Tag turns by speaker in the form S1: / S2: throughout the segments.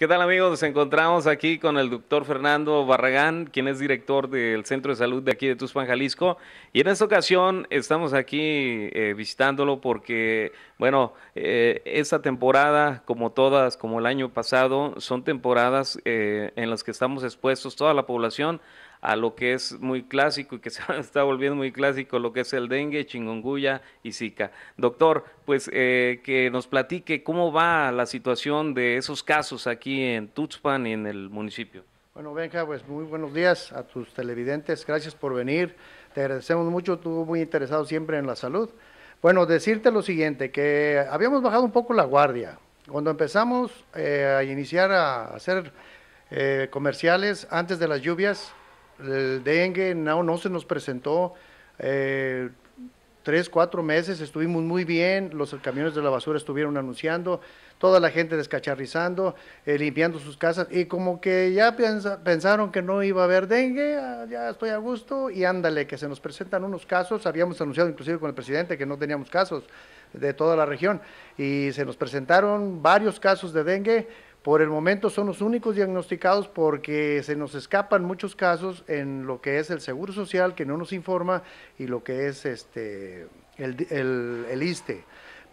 S1: ¿Qué tal amigos? Nos encontramos aquí con el doctor Fernando Barragán, quien es director del Centro de Salud de aquí de Tuzpan, Jalisco. Y en esta ocasión estamos aquí eh, visitándolo porque, bueno, eh, esta temporada, como todas, como el año pasado, son temporadas eh, en las que estamos expuestos toda la población a lo que es muy clásico y que se está volviendo muy clásico, lo que es el dengue, chingonguya y zika. Doctor, pues eh, que nos platique cómo va la situación de esos casos aquí en Tuxpan y en el municipio.
S2: Bueno, Benja, pues muy buenos días a tus televidentes, gracias por venir, te agradecemos mucho, tú muy interesado siempre en la salud. Bueno, decirte lo siguiente, que habíamos bajado un poco la guardia. Cuando empezamos eh, a iniciar a hacer eh, comerciales antes de las lluvias, el dengue no, no se nos presentó. Eh, tres, cuatro meses estuvimos muy bien, los camiones de la basura estuvieron anunciando, toda la gente descacharrizando, eh, limpiando sus casas y como que ya pensaron que no iba a haber dengue, ah, ya estoy a gusto y ándale, que se nos presentan unos casos, habíamos anunciado inclusive con el presidente que no teníamos casos de toda la región y se nos presentaron varios casos de dengue por el momento son los únicos diagnosticados porque se nos escapan muchos casos en lo que es el Seguro Social, que no nos informa, y lo que es este, el, el, ISTE.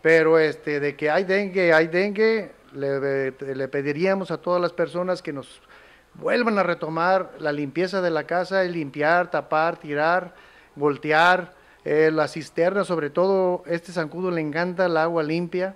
S2: Pero este, de que hay dengue, hay dengue, le, pediríamos a todas las personas que nos vuelvan a retomar la limpieza de la casa, limpiar, tapar, tirar, voltear, eh, las cisternas, sobre todo este zancudo le encanta el agua limpia,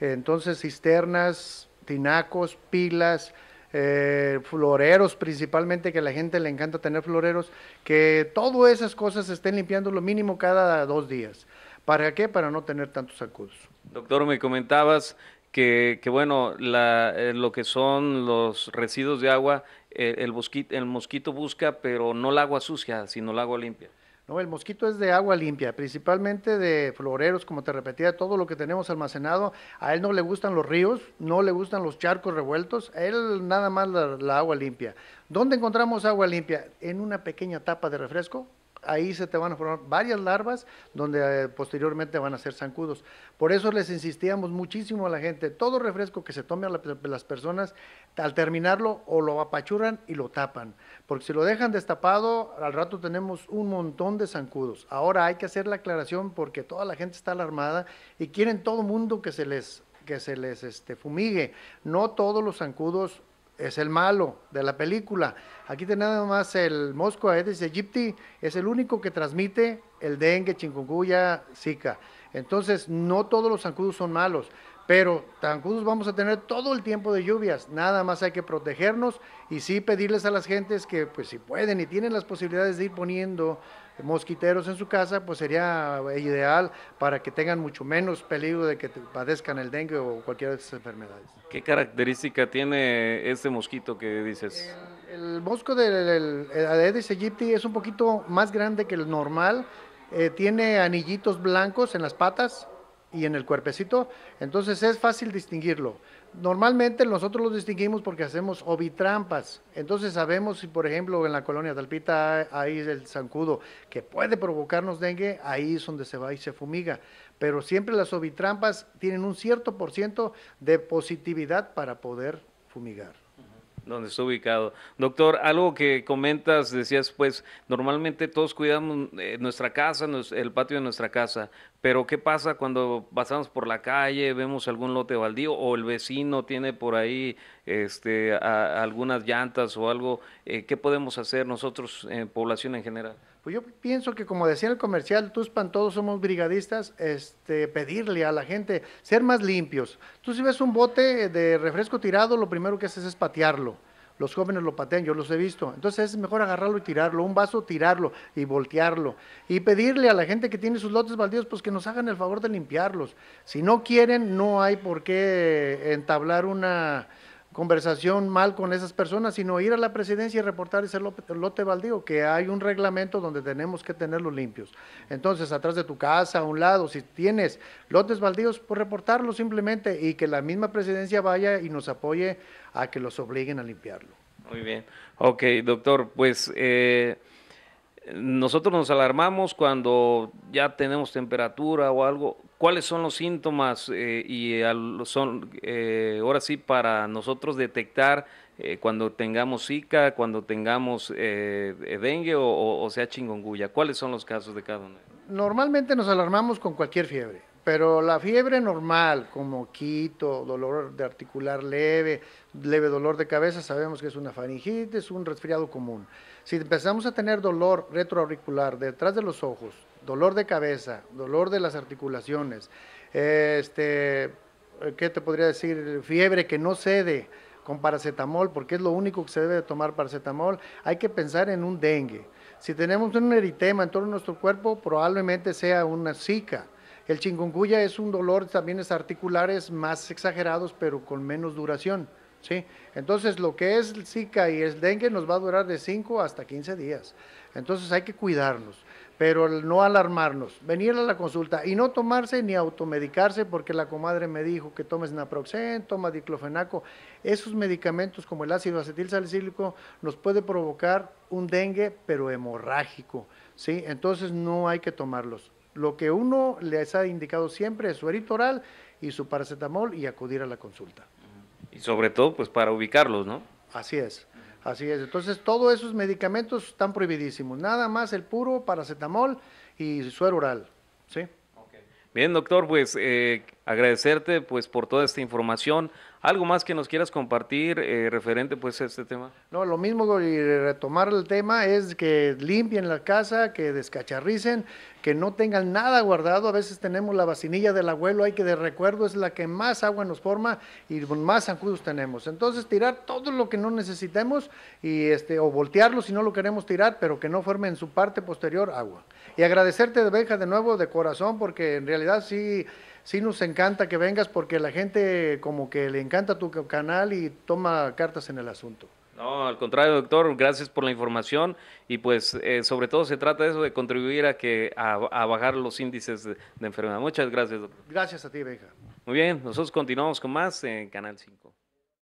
S2: entonces cisternas, tinacos, pilas, eh, floreros principalmente, que a la gente le encanta tener floreros, que todas esas cosas se estén limpiando lo mínimo cada dos días. ¿Para qué? Para no tener tantos sacudos.
S1: Doctor, me comentabas que, bueno, eh, lo que son los residuos de agua, eh, el, el mosquito busca, pero no el agua sucia, sino el agua limpia.
S2: No, el mosquito es de agua limpia, principalmente de floreros, como te repetía, todo lo que tenemos almacenado. A él no le gustan los ríos, no le gustan los charcos revueltos, a él nada más la, la agua limpia. ¿Dónde encontramos agua limpia? En una pequeña tapa de refresco, ahí se te van a formar varias larvas donde eh, posteriormente van a ser zancudos. Por eso les insistíamos muchísimo a la gente, todo refresco que se tome a las personas, al terminarlo o lo apachurran y lo tapan, porque si lo dejan destapado, al rato tenemos un montón de zancudos. Ahora hay que hacer la aclaración porque toda la gente está alarmada y quieren todo mundo que se les que se les este, fumigue. No todos los zancudos es el malo de la película. Aquí tenemos más el Mosco Aedes aegypti, es el único que transmite el dengue, chikungunya, zika. Entonces, no todos los zancudos son malos, pero tancudos vamos a tener todo el tiempo de lluvias. Nada más hay que protegernos y sí pedirles a las gentes que, pues, si pueden y tienen las posibilidades de ir poniendo mosquiteros en su casa, pues sería ideal para que tengan mucho menos peligro de que padezcan el dengue o cualquiera de esas enfermedades.
S1: ¿Qué característica tiene ese mosquito que dices?
S2: El, mosco del Aedes aegypti es un poquito más grande que el normal, eh, tiene anillitos blancos en las patas, y en el cuerpecito, entonces es fácil distinguirlo. Normalmente nosotros lo distinguimos porque hacemos ovitrampas, entonces sabemos si por ejemplo en la colonia Talpita hay el zancudo que puede provocarnos dengue, ahí es donde se va y se fumiga, pero siempre las ovitrampas tienen un cierto por ciento de positividad para poder
S1: fumigar donde está ubicado. Doctor, algo que comentas, decías, pues normalmente todos cuidamos eh, nuestra casa, el patio de nuestra casa, pero ¿qué pasa cuando pasamos por la calle, vemos algún lote baldío o el vecino tiene por ahí este, algunas llantas o algo? Eh, ¿Qué podemos hacer nosotros, población en general?
S2: Pues yo pienso que como decía el comercial, Tuspan, todos somos brigadistas, este, pedirle a la gente ser más limpios. Tú si ves un bote de refresco tirado, lo primero que haces es patearlo. Los jóvenes lo patean, yo los he visto. Entonces es mejor agarrarlo y tirarlo, un vaso tirarlo y voltearlo. Y pedirle a la gente que tiene sus lotes baldíos, pues que nos hagan el favor de limpiarlos. Si no quieren, no hay por qué entablar una, conversación mal con esas personas, sino ir a la presidencia y reportar ese lote, baldío, que hay un reglamento donde tenemos que tenerlos limpios. Entonces, atrás de tu casa, a un lado, si tienes lotes baldíos, pues reportarlo simplemente y que la misma presidencia vaya y nos apoye a
S1: que los obliguen a limpiarlo. Muy bien. Ok, doctor, pues... Eh nosotros nos alarmamos cuando ya tenemos temperatura o algo. ¿Cuáles son los síntomas eh, y son eh, ahora sí para nosotros detectar eh, cuando tengamos Zika, cuando tengamos dengue o, sea chingonguya? ¿Cuáles son los casos de cada uno?
S2: Normalmente nos alarmamos con cualquier fiebre. Pero la fiebre normal, como quito, dolor de articular leve, leve dolor de cabeza, sabemos que es una faringitis, un resfriado común. Si empezamos a tener dolor retroauricular detrás de los ojos, dolor de cabeza, dolor de las articulaciones, este, ¿qué te podría decir? Fiebre que no cede con paracetamol, porque es lo único que se debe tomar paracetamol, hay que pensar en un dengue. Si tenemos un eritema en todo nuestro cuerpo, probablemente sea una zika el chingunguya es un dolor también es articulares más exagerados, pero con menos duración. ¿sí? Entonces, lo que es el Zika y el dengue nos va a durar de 5 hasta 15 días. Entonces, hay que cuidarnos, pero no alarmarnos. Venir a la consulta y no tomarse ni automedicarse, porque la comadre me dijo que tomes naproxen, toma diclofenaco. Esos medicamentos, como el ácido acetil salicílico, nos puede provocar un dengue, pero hemorrágico. ¿sí? Entonces, no hay que tomarlos. Lo que uno les ha indicado siempre es su erito oral y su paracetamol y acudir a la consulta.
S1: Y sobre todo, pues para ubicarlos, ¿no?
S2: Así es, así es. Entonces, todos esos medicamentos están prohibidísimos. Nada más el puro paracetamol y suero oral, ¿sí?
S1: Bien, doctor, pues eh, agradecerte pues por toda esta información. ¿Algo más que nos quieras compartir eh, referente pues a este tema?
S2: No, lo mismo y retomar el tema es que limpien la casa, que descacharricen, que no tengan nada guardado. A veces tenemos la vacinilla del abuelo, hay que de recuerdo, es la que más agua nos forma y más zancudos tenemos. Entonces tirar todo lo que no necesitemos y este, o voltearlo si no lo queremos tirar, pero que no forme en su parte posterior agua. Y agradecerte de Benja de nuevo de corazón porque en realidad sí sí nos encanta que vengas porque la gente como que le encanta tu canal y toma cartas en el asunto.
S1: No, al contrario, doctor, gracias por la información y pues eh, sobre todo se trata de eso, de contribuir a que a, bajar los índices de, enfermedad. Muchas gracias, doctor.
S2: Gracias a ti, Benja.
S1: Muy bien, nosotros continuamos con más en Canal 5.